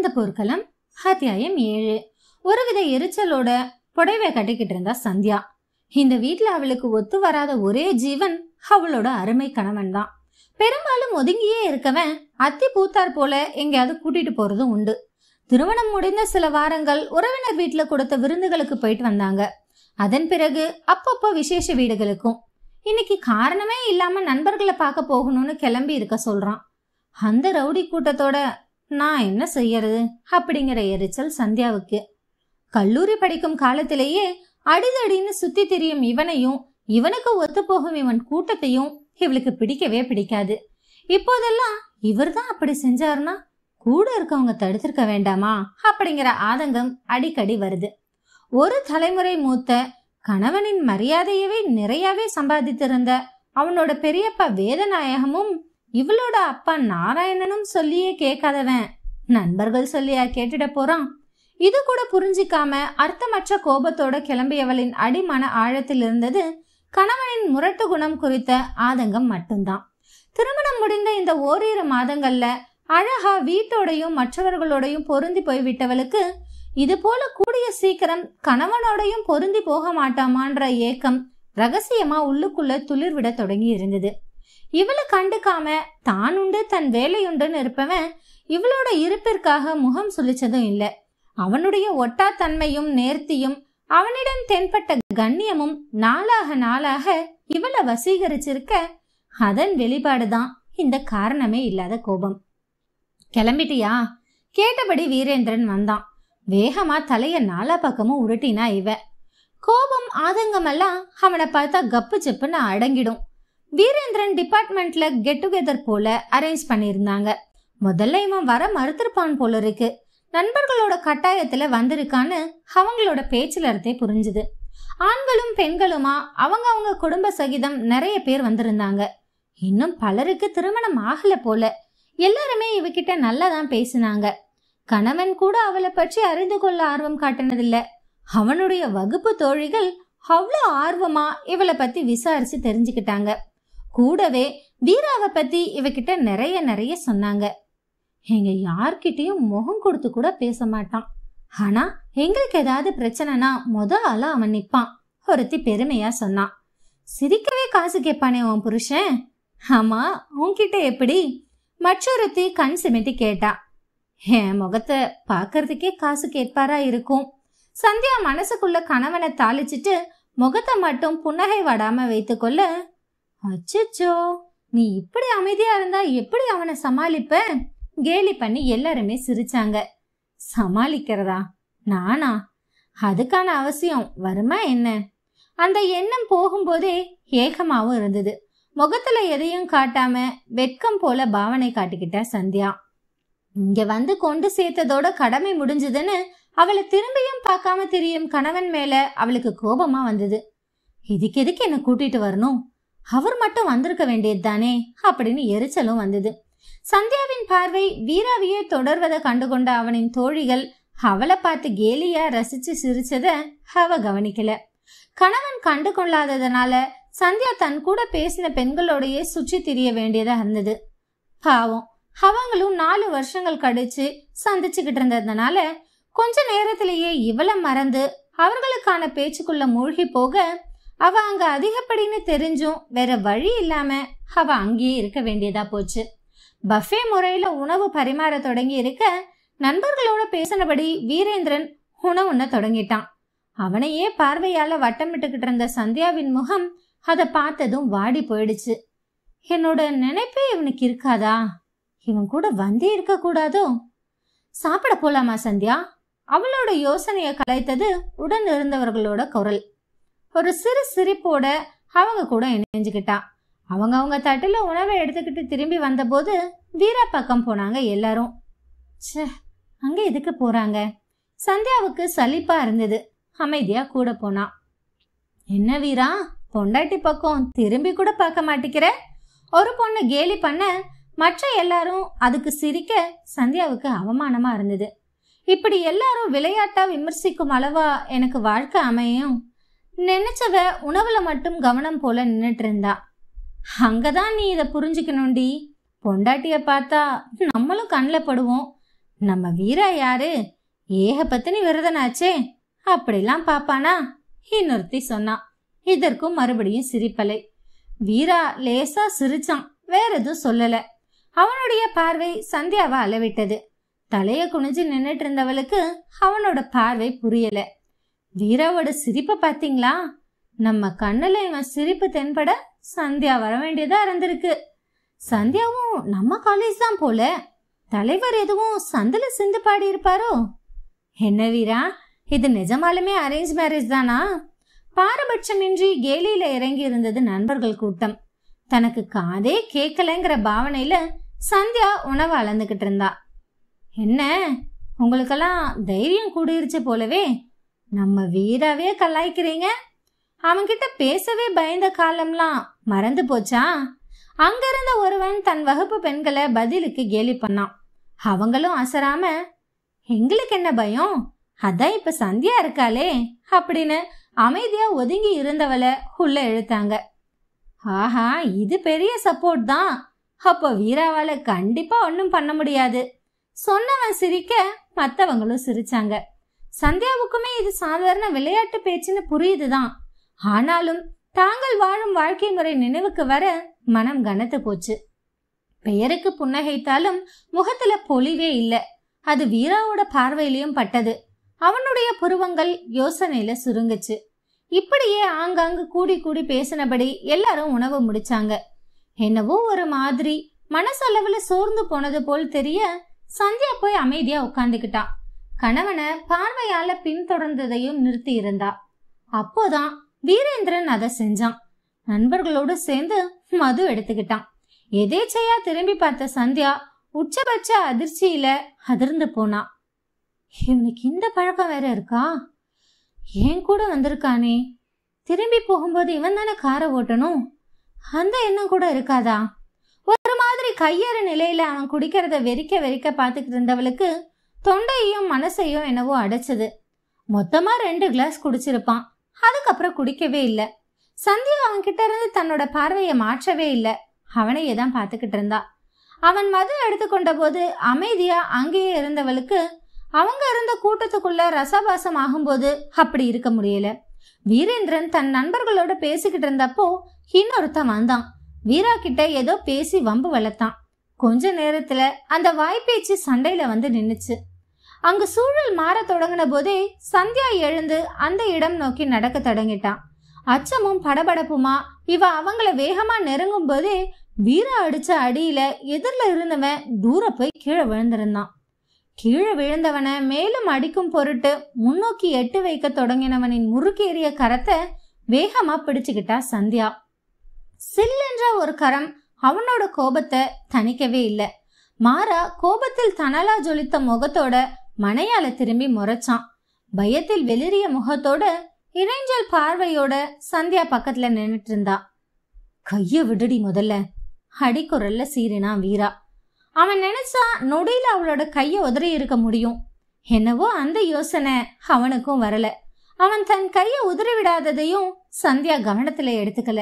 அந்த போர்க்களம் அத்தியாயம் ஏழு ஒருவித எரிச்சலோட புடவை கட்டிக்கிட்டு இருந்தா சந்தியா இந்த வீட்டுல அவளுக்கு ஒத்து வராத ஒரே ஜீவன் அவளோட அருமை கணவன் தான் பெரும்பாலும் ஒதுங்கியே இருக்கவன் அத்தி பூத்தார் போல எங்கேயாவது கூட்டிட்டு போறதும் உண்டு திருமணம் முடிந்த சில வாரங்கள் உறவினர் வீட்டுல கொடுத்த விருந்துகளுக்கு போயிட்டு வந்தாங்க அதன் பிறகு அப்பப்போ விசேஷ வீடுகளுக்கும் இன்னைக்கு காரணமே இல்லாம நண்பர்களை பார்க்க போகணும்னு கிளம்பி இருக்க சொல்றான் அந்த ரவுடி கூட்டத்தோட நான் என்ன செய்யறது அப்படிங்கிற எரிச்சல் சந்தியாவுக்கு கல்லூரி படிக்கும் காலத்திலேயே அடிதடின்னு சுத்தி திரியும் இவனையும் இவனுக்கு ஒத்து போகும் இவன் கூட்டத்தையும் இவளுக்கு பிடிக்கவே பிடிக்காது இப்போதெல்லாம் இவர் தான் அப்படி செஞ்சாருனா கூட இருக்கவங்க தடுத்திருக்க வேண்டாமா அப்படிங்கிற ஆதங்கம் அடிக்கடி வருது ஒரு தலைமுறை மூத்த கணவனின் மரியாதையவே நிறையவே சம்பாதித்திருந்த அவனோட பெரியப்பா வேதநாயகமும் இவளோட அப்பா நாராயணனும் சொல்லியே கேட்காதவன் நண்பர்கள் சொல்லியா கேட்டுட போறான் இது கூட புரிஞ்சிக்காம அர்த்தமற்ற கோபத்தோட கிளம்பியவளின் அடிமன ஆழத்தில் இருந்தது கணவனின் முரட்டு குணம் குறித்த ஆதங்கம் மட்டும்தான் திருமணம் முடிந்த இந்த ஓரிரு மாதங்கள்ல அழகா வீட்டோடையும் மற்றவர்களோடையும் பொருந்தி போய்விட்டவளுக்கு இது போல கூடிய சீக்கிரம் கணவனோடையும் பொருந்தி போக மாட்டாமான்ற ஏக்கம் ரகசியமா உள்ளுக்குள்ள துளிர்விட தொடங்கி இருந்தது இவளை கண்டுக்காம தான் உண்டு தன் வேலையுண்டுன்னு இருப்பவன் இவளோட இருப்பிற்காக முகம் சுழிச்சதும் இல்லை அவனுடைய ஒட்டா தன்மையும் நேர்த்தியும் அவனிடம் தென்பட்ட கண்ணியமும் நாளாக நாளாக இவளை வசீகரிச்சிருக்க அதன் வெளிப்பாடுதான் இந்த காரணமே இல்லாத கோபம் கிளம்பிட்டியா கேட்டபடி வீரேந்திரன் வந்தான் வேகமா தலைய நாலா பக்கமும் உருட்டினா இவ கோபம் ஆதங்கமெல்லாம் அவனை பார்த்தா கப்பு செப்புன்னு அடங்கிடும் வீரேந்திரன் டிபார்ட்மெண்ட்ல கெட் டுகெதர் போல அரேஞ்ச் பண்ணியிருந்தாங்க முதல்ல இவன் வர மறுத்திருப்பான் போல இருக்கு நண்பர்களோட கட்டாயத்துல வந்திருக்கான்னு அவங்களோட பேச்சுல இருந்தே புரிஞ்சுது ஆண்களும் பெண்களுமா அவங்க அவங்க குடும்ப சகிதம் நிறைய பேர் வந்திருந்தாங்க இன்னும் பலருக்கு திருமணம் ஆகல போல எல்லாருமே இவகிட்ட நல்லா தான் பேசினாங்க கணவன் கூட அவளை பற்றி அறிந்து கொள்ள ஆர்வம் காட்டினதில்ல அவனுடைய வகுப்பு தோழிகள் அவ்வளோ ஆர்வமா இவளை பத்தி விசாரிச்சு தெரிஞ்சுக்கிட்டாங்க கூடவே வீராவை பத்தி இவகிட்ட நிறைய நிறைய சொன்னாங்க எங்க யார்கிட்டயும் முகம் கொடுத்து கூட பேச மாட்டான் ஆனா எங்களுக்கு ஏதாவது பிரச்சனைனா முத ஆள அவன் நிப்பான் ஒருத்தி பெருமையா சொன்னான் சிரிக்கவே காசு கேட்பானே உன் புருஷன் ஆமா உன்கிட்ட எப்படி மற்றொருத்தி கண் சிமிட்டி கேட்டா என் முகத்தை பாக்குறதுக்கே காசு கேட்பாரா இருக்கும் சந்தியா மனசுக்குள்ள கணவனை தாளிச்சிட்டு முகத்தை மட்டும் புன்னகை வாடாம வைத்துக்கொள்ள அச்சோ நீ இப்படி அமைதியா இருந்தா எப்படி அவனை சமாளிப்ப கேலி பண்ணி எல்லாருமே சிரிச்சாங்க சமாளிக்கிறதா நானா அதுக்கான அவசியம் வருமா என்ன அந்த எண்ணம் போகும்போதே ஏகமாவும் இருந்தது முகத்துல எதையும் காட்டாம வெட்கம் போல பாவனை காட்டிக்கிட்ட சந்தியா இங்க வந்து கொண்டு சேர்த்ததோட கடமை முடிஞ்சதுன்னு அவளை திரும்பியும் பார்க்காம தெரியும் கணவன் மேல அவளுக்கு கோபமா வந்தது இதுக்கு எதுக்கு என்ன கூட்டிட்டு வரணும் அவர் மட்டும் வந்திருக்க வேண்டியது தானே அப்படின்னு எரிச்சலும் வந்தது சந்தியாவின் பார்வை வீராவியை தொடர்வதை கண்டுகொண்ட அவனின் தோழிகள் அவளை பார்த்து கேலியா ரசிச்சு சிரிச்சத அவ கவனிக்கல கணவன் கண்டு கொள்ளாததுனால சந்தியா தன் கூட பேசின பெண்களோடையே சுற்றி திரிய வேண்டியதா இருந்தது பாவம் அவங்களும் நாலு வருஷங்கள் கழிச்சு சந்திச்சுக்கிட்டு இருந்ததுனால கொஞ்ச நேரத்திலேயே இவளை மறந்து அவர்களுக்கான பேச்சுக்குள்ள மூழ்கி போக அவ அங்க அதிகப்படின்னு தெரிஞ்சும் வேற வழி இல்லாம அவ அங்கேயே இருக்க வேண்டியதா போச்சு பஃபே முறையில உணவு பரிமாற தொடங்கி இருக்க நண்பர்களோட பேசினபடி வீரேந்திரன் உணவு தொடங்கிட்டான் அவனையே பார்வையால வட்டமிட்டுக்கிட்டு இருந்த சந்தியாவின் முகம் அதை பார்த்ததும் வாடி போயிடுச்சு என்னோட நினைப்பே இவனுக்கு இருக்காதா இவன் கூட வந்தே இருக்க கூடாதோ சாப்பிட போலாமா சந்தியா அவளோட யோசனையை கலைத்தது உடன் இருந்தவர்களோட குரல் ஒரு சிறு சிரிப்போட அவங்க கூட இணைஞ்சுக்கிட்டான் அவங்க அவங்க தட்டில் உணவை எடுத்துக்கிட்டு திரும்பி வந்தபோது வீரா பக்கம் போனாங்க எல்லாரும் சே அங்கே எதுக்கு போகிறாங்க சந்தியாவுக்கு சலிப்பாக இருந்தது அமைதியாக கூட போனான் என்ன வீரா பொண்டாட்டி பக்கம் திரும்பி கூட பார்க்க மாட்டேங்கிற ஒரு பொண்ணு கேலி பண்ண மற்ற எல்லாரும் அதுக்கு சிரிக்க சந்தியாவுக்கு அவமானமாக இருந்தது இப்படி எல்லாரும் விளையாட்டா விமர்சிக்கும் அளவா எனக்கு வாழ்க்கை அமையும் நினைச்சவ உணவுல மட்டும் கவனம் போல நின்னுட்டு இருந்தா அங்கதான் நீ இதை புரிஞ்சுக்கணும்டி பொண்டாட்டிய பார்த்தா நம்மளும் கண்ணில் படுவோம் நம்ம வீரா யாரு பத்தினி விரதனாச்சே அப்படிலாம் பாப்பானா இன்னொருத்தி சொன்னான் இதற்கும் மறுபடியும் சிரிப்பலை வீரா லேசா சிரிச்சான் வேற எதுவும் சொல்லல அவனுடைய பார்வை சந்தியாவை அளவிட்டது தலைய குனிஞ்சு நின்னுட்டு இருந்தவளுக்கு அவனோட பார்வை புரியல வீராவோட சிரிப்பை பார்த்தீங்களா நம்ம கண்ணில் இவன் சிரிப்பு தென்பட சந்தியா வர வேண்டியதா இருந்திருக்கு சந்தியாவும் நம்ம காலேஜ் தான் போல தலைவர் எதுவும் சந்தில சிந்து பாடி இருப்பாரோ என்ன வீரா இது நிஜமாலுமே அரேஞ்ச் மேரேஜ் தானா பாரபட்சமின்றி கேலியில இறங்கி இருந்தது நண்பர்கள் கூட்டம் தனக்கு காதே கேட்கலைங்கிற பாவனையில சந்தியா உணவு அளந்துகிட்டு இருந்தா என்ன உங்களுக்கெல்லாம் தைரியம் கூடிருச்சு போலவே நம்ம வீராவே கலாய்க்கிறீங்க அவன்கிட்ட பேசவே பயந்த காலம்லாம் மறந்து போச்சா அங்கிருந்த ஒருவன் தன் வகுப்பு பெண்களை பதிலுக்கு கேலி பண்ணான் அவங்களும் அசராம எங்களுக்கு என்ன பயம் அதான் இப்ப சந்தியா இருக்காளே அப்படின்னு அமைதியா ஒதுங்கி இருந்தவளை உள்ள இழுத்தாங்க ஆஹா இது பெரிய சப்போர்ட் தான் அப்போ வீராவால கண்டிப்பா ஒன்றும் பண்ண முடியாது சொன்னவன் சிரிக்க மற்றவங்களும் சிரிச்சாங்க சந்தியாவுக்குமே இது சாதாரண விளையாட்டு பேச்சுன்னு புரியுதுதான் ஆனாலும் தாங்கள் வாழும் வாழ்க்கை முறை நினைவுக்கு வர மனம் கனத்து போச்சு பெயருக்கு புன்னகைத்தாலும் முகத்துல பொலிவே இல்லை அது வீராவோட பார்வையிலையும் பட்டது அவனுடைய புருவங்கள் யோசனையில சுருங்குச்சு இப்படியே ஆங்காங்கு கூடி கூடி பேசினபடி எல்லாரும் உணவு முடிச்சாங்க என்னவோ ஒரு மாதிரி மனசளவுல சோர்ந்து போனது போல் தெரிய சந்தியா போய் அமைதியா உட்காந்துக்கிட்டான் கணவனை பார்வையால பின்தொடர்ந்ததையும் நிறுத்தி இருந்தா அப்போதான் வீரேந்திரன் அதை செஞ்சான் நண்பர்களோடு சேர்ந்து மது எடுத்துக்கிட்டான் எதேச்சையா திரும்பி பார்த்த சந்தியா உச்சபட்ச அதிர்ச்சியில அதிர்ந்து போனா இவனுக்கு இந்த பழக்கம் வேற இருக்கா ஏன் கூட வந்திருக்கானே திரும்பி போகும்போது இவன் தானே காரை ஓட்டணும் அந்த எண்ணம் கூட இருக்காதா ஒரு மாதிரி கையேற நிலையில அவன் குடிக்கிறத வெறிக்க வெறிக்க பார்த்துக்கிட்டு இருந்தவளுக்கு தொண்டையும் மனசையும் என்னவோ அடைச்சது மொத்தமா ரெண்டு கிளாஸ் குடிச்சிருப்பான் அதுக்கப்புறம் குடிக்கவே இல்லை சந்தியா அவன்கிட்ட இருந்து தன்னோட பார்வையை மாற்றவே இல்லை அவனையே தான் பார்த்துக்கிட்டு இருந்தா அவன் மது எடுத்துக்கொண்ட போது அமைதியா அங்கேயே இருந்தவளுக்கு அவங்க இருந்த கூட்டத்துக்குள்ள ரசபாசம் ஆகும்போது அப்படி இருக்க முடியல வீரேந்திரன் தன் நண்பர்களோட பேசிக்கிட்டு இருந்தப்போ இன்னொருத்தன் வந்தான் வீரா கிட்ட ஏதோ பேசி வம்பு வளர்த்தான் கொஞ்ச நேரத்துல அந்த வாய்ப்பேச்சு சண்டையில வந்து நின்னுச்சு அங்கு சூழல் மாறத் தொடங்கின போதே சந்தியா எழுந்து அந்த இடம் நோக்கி நடக்க தொடங்கிட்டான் அச்சமும் படபடப்புமா இவ அவங்கள வேகமா நெருங்கும் போதே வீரா அடிச்ச அடியில எதிரில் இருந்தவன் தூர போய் கீழே விழுந்திருந்தான் கீழே விழுந்தவனை மேலும் அடிக்கும் பொருட்டு முன்னோக்கி எட்டு வைக்க தொடங்கினவனின் முறுக்கேறிய கரத்தை வேகமா பிடிச்சுக்கிட்டா சந்தியா சில்லென்ற ஒரு கரம் அவனோட கோபத்தை தணிக்கவே இல்லை மாறா கோபத்தில் தனலா ஜொலித்த முகத்தோட மனையால திரும்பி முறைச்சான் பயத்தில் வெளிரிய முகத்தோட இணைஞ்சல் பார்வையோட சந்தியா பக்கத்துல நின்னுட்டு இருந்தா கைய விடுடி முதல்ல அடிக்குரல்ல சீறினான் வீரா அவன் நினைச்சா நொடியில அவளோட கைய உதறி இருக்க முடியும் என்னவோ அந்த யோசனை அவனுக்கும் வரல அவன் தன் கைய உதறி விடாததையும் சந்தியா கவனத்துல எடுத்துக்கல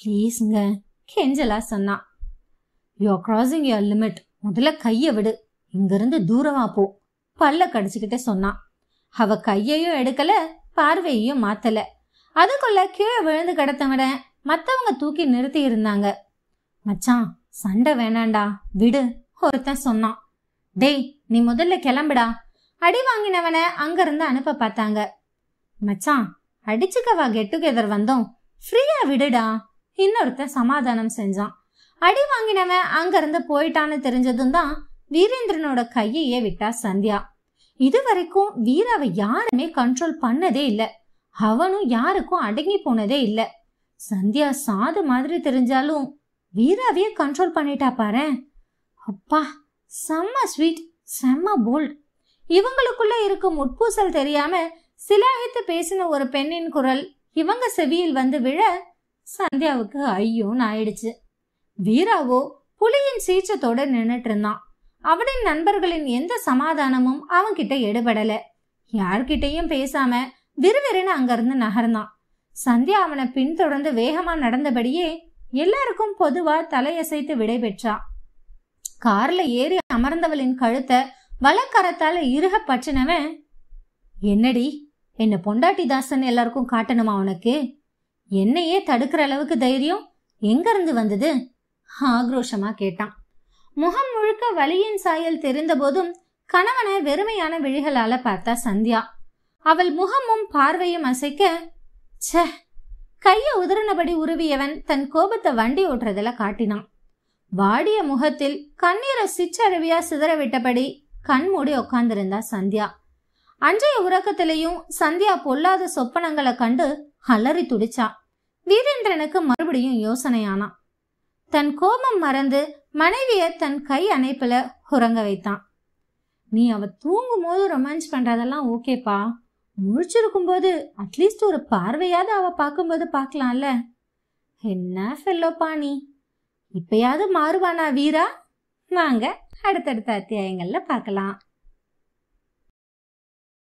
பிளீஸ்ங்க கெஞ்சலா சொன்னான் you are crossing your limit முதல்ல கைய விடு இங்கிருந்து தூரமா போ பல்ல கடிச்சுக்கிட்டே சொன்னான் அவ கையையும் எடுக்கல பார்வையையும் மாத்தல அதுக்குள்ள கீழே விழுந்து கிடத்தவிட மத்தவங்க தூக்கி நிறுத்தி இருந்தாங்க மச்சான் சண்டை வேணாண்டா விடு ஒருத்தன் சொன்னான் டேய் நீ முதல்ல கிளம்புடா அடி வாங்கினவனை அங்கிருந்து அனுப்ப பார்த்தாங்க மச்சான் அடிச்சுக்கவா கெட் டுகெதர் வந்தோம் ஃப்ரீயா விடுடா இன்னொருத்தன் சமாதானம் செஞ்சான் அடி வாங்கினவன் அங்கிருந்து போயிட்டான்னு தெரிஞ்சதும் தான் வீரேந்திரனோட கையையே விட்டா சந்தியா இதுவரைக்கும் வீராவை யாருமே கண்ட்ரோல் பண்ணதே இல்ல அவனும் யாருக்கும் அடங்கி போனதே இல்ல சந்தியா சாது மாதிரி தெரிஞ்சாலும் வீராவையே கண்ட்ரோல் பண்ணிட்டா பாரு அப்பா செம்ம ஸ்வீட் செம்ம போல்ட் இவங்களுக்குள்ள இருக்கும் உட்பூசல் தெரியாம சிலாகித்து பேசின ஒரு பெண்ணின் குரல் இவங்க செவியில் வந்து விழ சந்தியாவுக்கு ஐயோன்னு ஆயிடுச்சு வீராவோ புலியின் சீச்சத்தோட நின்னுட்டு இருந்தான் அவனின் நண்பர்களின் எந்த சமாதானமும் அவன்கிட்ட எடுபடல யார்கிட்டையும் பேசாம விறுவிறுன்னு அங்கிருந்து நகர்ந்தான் சந்தியா அவனை பின்தொடர்ந்து வேகமா நடந்தபடியே எல்லாருக்கும் பொதுவா தலையசைத்து விடைபெற்றான் கார்ல ஏறி அமர்ந்தவளின் கழுத்தை வலக்கரத்தால இருக பற்றினவன் என்னடி என்ன பொண்டாட்டி தாசன் எல்லாருக்கும் காட்டணுமா உனக்கு என்னையே தடுக்கிற அளவுக்கு தைரியம் எங்க இருந்து வந்தது ஆக்ரோஷமா கேட்டான் முகம் முழுக்க வலியின் சாயல் தெரிந்த போதும் கணவனை வெறுமையான விழிகளால பார்த்தா சந்தியா அவள் முகமும் பார்வையும் அசைக்க ச கைய உதறினபடி உருவியவன் தன் கோபத்தை வண்டி ஓட்டுறதுல காட்டினான் வாடிய முகத்தில் கண்ணீரை சிற்றருவியா சிதறவிட்டபடி கண் கண்மூடி உட்கார்ந்திருந்தா சந்தியா அன்றைய உறக்கத்திலையும் சந்தியா பொல்லாத சொப்பனங்களை கண்டு அலறி துடிச்சா வீரேந்திரனுக்கு மறுபடியும் யோசனையானான் தன் கோபம் மறந்து மனைவியை தன் கை அணைப்பில் உறங்க வைத்தான் நீ அவ தூங்கும் போது ரொமான்ஸ் பண்ணுறதெல்லாம் ஓகேப்பா முழிச்சிருக்கும் போது அட்லீஸ்ட் ஒரு பார்வையாவது அவ பார்க்கும்போது பார்க்கலாம்ல என்ன ஃபெல்லோப்பா நீ இப்பயாவது மாறுவானா வீரா வாங்க அடுத்தடுத்த அத்தியாயங்களில் பார்க்கலாம்